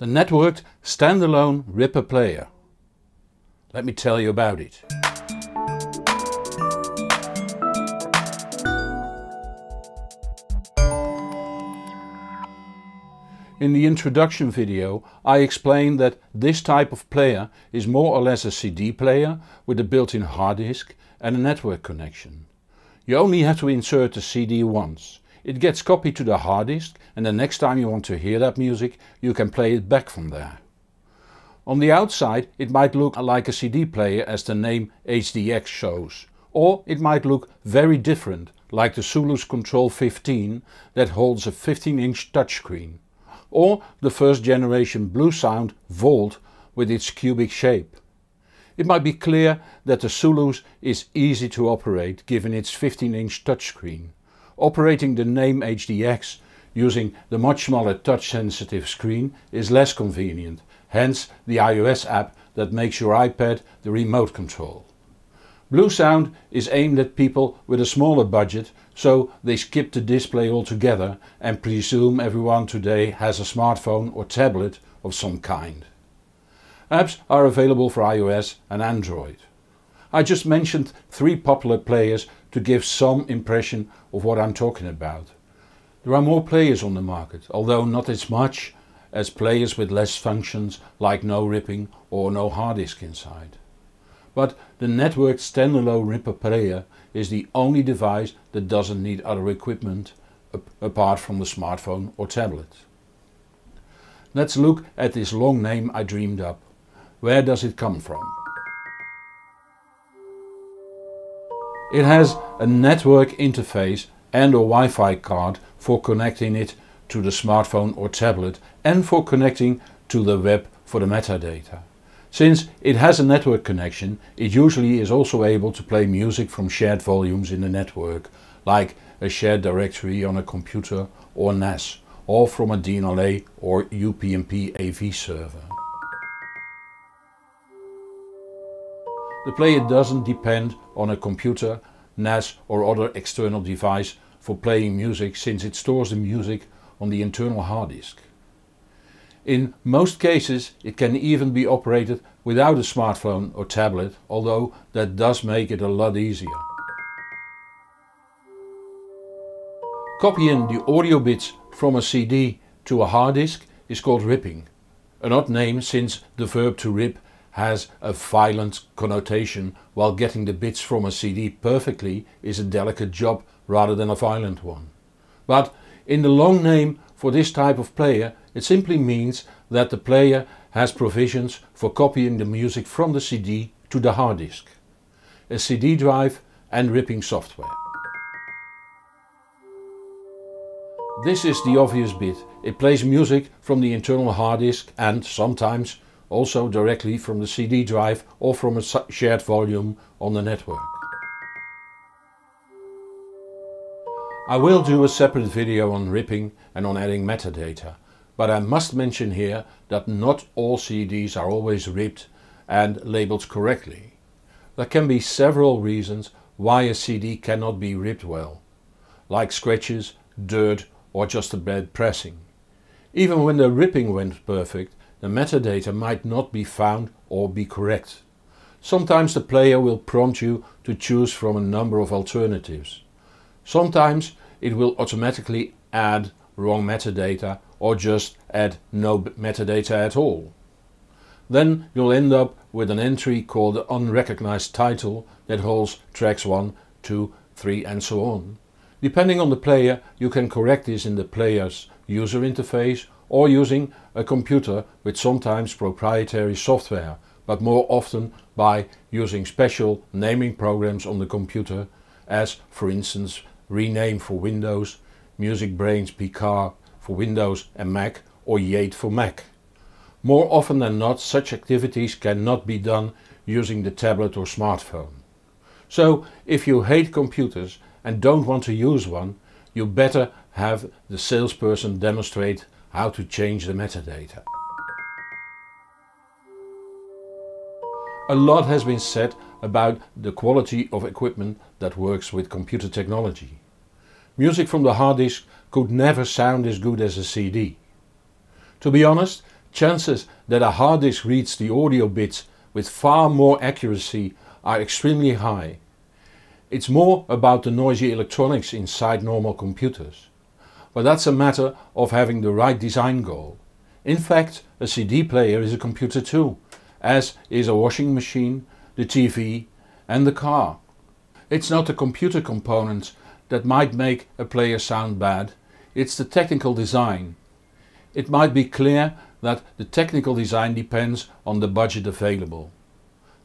the networked standalone Ripper player. Let me tell you about it. In the introduction video I explained that this type of player is more or less a CD player with a built-in hard disk and a network connection. You only have to insert the CD once it gets copied to the hard disk and the next time you want to hear that music you can play it back from there. On the outside it might look like a CD player as the name HDX shows. Or it might look very different like the Sulu's Control 15 that holds a 15 inch touchscreen. Or the first generation Blue Sound Volt with its cubic shape. It might be clear that the Sulu's is easy to operate given its 15 inch touchscreen. Operating the name HDX using the much smaller touch-sensitive screen is less convenient, hence the iOS app that makes your iPad the remote control. Blue Sound is aimed at people with a smaller budget, so they skip the display altogether and presume everyone today has a smartphone or tablet of some kind. Apps are available for iOS and Android. I just mentioned three popular players to give some impression of what I'm talking about. There are more players on the market, although not as much as players with less functions like no ripping or no hard disk inside. But the networked standalone ripper player is the only device that doesn't need other equipment apart from the smartphone or tablet. Let's look at this long name I dreamed up. Where does it come from? It has a network interface and a Wi-Fi card for connecting it to the smartphone or tablet and for connecting to the web for the metadata. Since it has a network connection, it usually is also able to play music from shared volumes in the network, like a shared directory on a computer or NAS, or from a DNLA or UPnP AV server. The player doesn't depend on a computer, NAS or other external device for playing music since it stores the music on the internal hard disk. In most cases it can even be operated without a smartphone or tablet, although that does make it a lot easier. Copying the audio bits from a CD to a hard disk is called ripping. An odd name since the verb to rip has a violent connotation while getting the bits from a CD perfectly is a delicate job rather than a violent one. But in the long name for this type of player it simply means that the player has provisions for copying the music from the CD to the hard disk, a CD drive and ripping software. This is the obvious bit, it plays music from the internal hard disk and, sometimes, also directly from the CD drive or from a shared volume on the network. I will do a separate video on ripping and on adding metadata, but I must mention here that not all CDs are always ripped and labeled correctly. There can be several reasons why a CD cannot be ripped well, like scratches, dirt or just a bad pressing. Even when the ripping went perfect, the metadata might not be found or be correct. Sometimes the player will prompt you to choose from a number of alternatives. Sometimes it will automatically add wrong metadata or just add no metadata at all. Then you'll end up with an entry called the unrecognized title that holds tracks 1, 2, 3 and so on. Depending on the player you can correct this in the player's user interface or using a computer with sometimes proprietary software, but more often by using special naming programs on the computer as for instance Rename for Windows, MusicBrainz Picard for Windows and Mac or Yate for Mac. More often than not such activities cannot be done using the tablet or smartphone. So if you hate computers and don't want to use one, you better have the salesperson demonstrate how to change the metadata. A lot has been said about the quality of equipment that works with computer technology. Music from the hard disk could never sound as good as a CD. To be honest, chances that a hard disk reads the audio bits with far more accuracy are extremely high. It's more about the noisy electronics inside normal computers but that's a matter of having the right design goal. In fact, a CD player is a computer too, as is a washing machine, the TV and the car. It's not the computer components that might make a player sound bad, it's the technical design. It might be clear that the technical design depends on the budget available.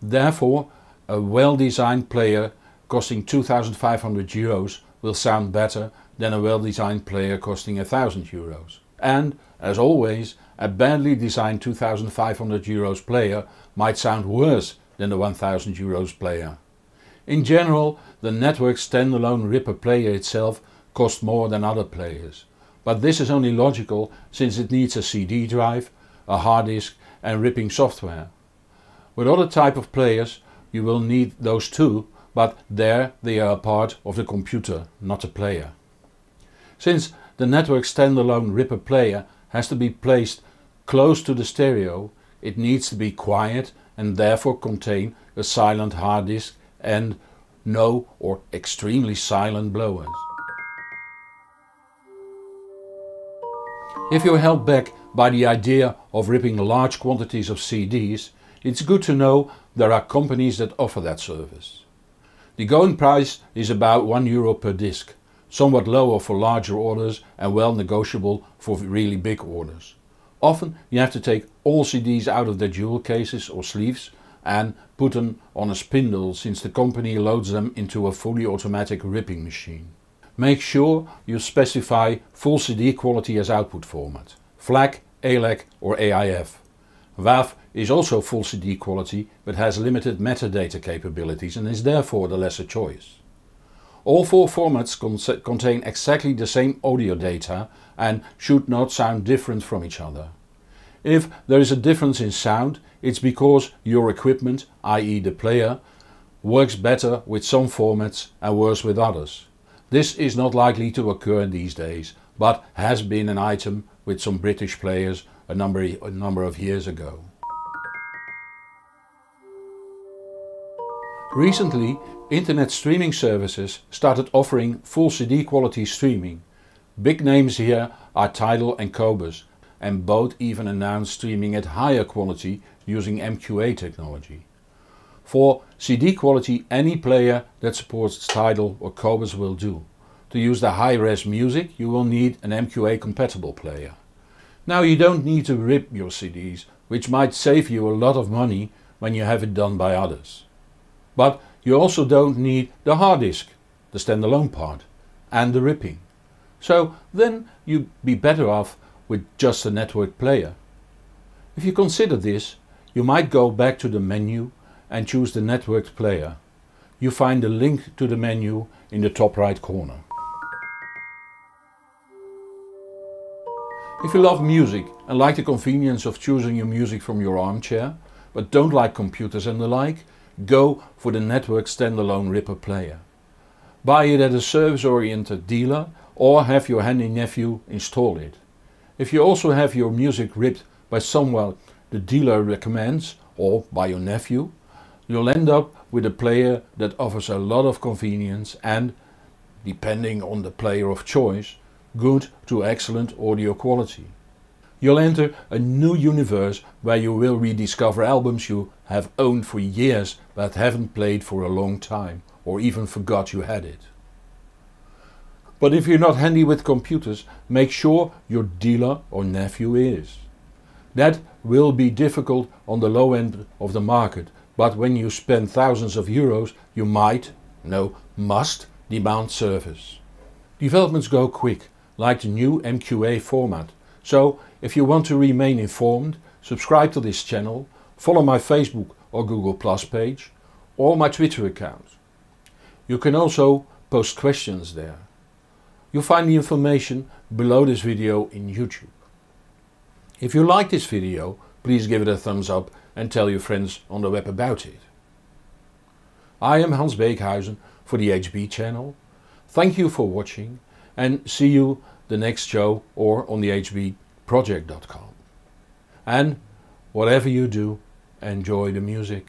Therefore, a well-designed player costing 2500 euros will sound better than a well-designed player costing 1000 euros. And, as always, a badly designed 2500 euros player might sound worse than the 1000 euros player. In general, the network standalone Ripper player itself costs more than other players. But this is only logical since it needs a CD drive, a hard disk and ripping software. With other type of players you will need those too, but there they are a part of the computer, not a player. Since the network standalone Ripper player has to be placed close to the stereo, it needs to be quiet and therefore contain a silent hard disk and no or extremely silent blowers. If you're held back by the idea of ripping large quantities of CDs, it's good to know there are companies that offer that service. The going price is about 1 euro per disc, somewhat lower for larger orders and well negotiable for really big orders. Often you have to take all CDs out of their jewel cases or sleeves and put them on a spindle since the company loads them into a fully automatic ripping machine. Make sure you specify full CD quality as output format, FLAC, ALEC or AIF. WAV is also full CD quality but has limited metadata capabilities and is therefore the lesser choice. All four formats contain exactly the same audio data and should not sound different from each other. If there is a difference in sound, it's because your equipment, i.e. the player, works better with some formats and worse with others. This is not likely to occur these days, but has been an item with some British players a number, a number of years ago. Recently, internet streaming services started offering full CD quality streaming. Big names here are Tidal and Cobus, and both even announced streaming at higher quality using MQA technology. For CD quality, any player that supports Tidal or Cobus will do. To use the high-res music, you will need an MQA compatible player. Now you don't need to rip your CDs, which might save you a lot of money when you have it done by others. But you also don't need the hard disk, the standalone part, and the ripping. So then you'd be better off with just a network player. If you consider this, you might go back to the menu and choose the networked player. You find the link to the menu in the top right corner. If you love music and like the convenience of choosing your music from your armchair, but don't like computers and the like, go for the network standalone Ripper player. Buy it at a service-oriented dealer or have your handy nephew install it. If you also have your music ripped by someone the dealer recommends or by your nephew, you'll end up with a player that offers a lot of convenience and, depending on the player of choice, good to excellent audio quality. You'll enter a new universe where you will rediscover albums you have owned for years but haven't played for a long time or even forgot you had it. But if you're not handy with computers, make sure your dealer or nephew is. That will be difficult on the low end of the market, but when you spend thousands of euros, you might, no, must demand service. Developments go quick, like the new MQA format, so if you want to remain informed, subscribe to this channel, follow my Facebook or Google Plus page or my Twitter account. You can also post questions there. You'll find the information below this video in YouTube. If you like this video, please give it a thumbs up and tell your friends on the web about it. I am Hans Beekhuizen for the HB channel. Thank you for watching and see you the next show or on the hbproject.com. And whatever you do, enjoy the music.